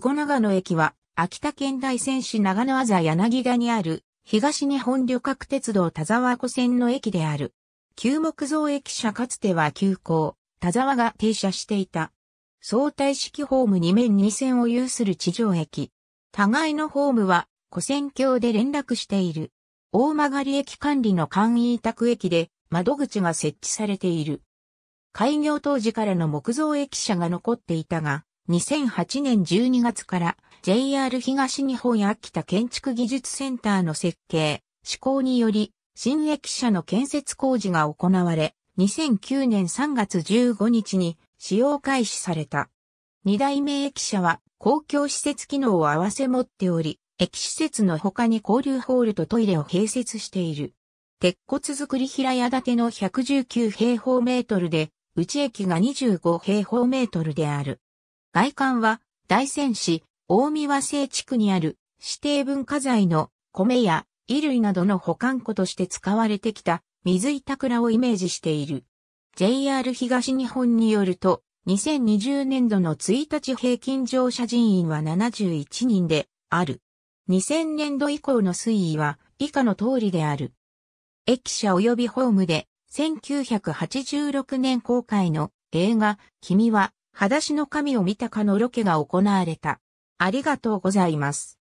ナ長野駅は、秋田県大仙市長野あ柳田にある、東日本旅客鉄道田沢湖線の駅である。旧木造駅舎かつては急行、田沢が停車していた。相対式ホーム2面2線を有する地上駅。互いのホームは、湖線橋で連絡している。大曲駅管理の簡易委託駅で、窓口が設置されている。開業当時からの木造駅舎が残っていたが、2008年12月から JR 東日本秋田建築技術センターの設計、施行により、新駅舎の建設工事が行われ、2009年3月15日に使用開始された。二代目駅舎は公共施設機能を合わせ持っており、駅施設の他に交流ホールとトイレを併設している。鉄骨造り平屋建ての119平方メートルで、内駅が25平方メートルである。外観は大仙市大宮和製地区にある指定文化財の米や衣類などの保管庫として使われてきた水板倉をイメージしている。JR 東日本によると、2020年度の1日平均乗車人員は71人である。2000年度以降の推移は以下の通りである。駅舎及びホームで1986年公開の映画、君は裸足の神を見たかのロケが行われた。ありがとうございます。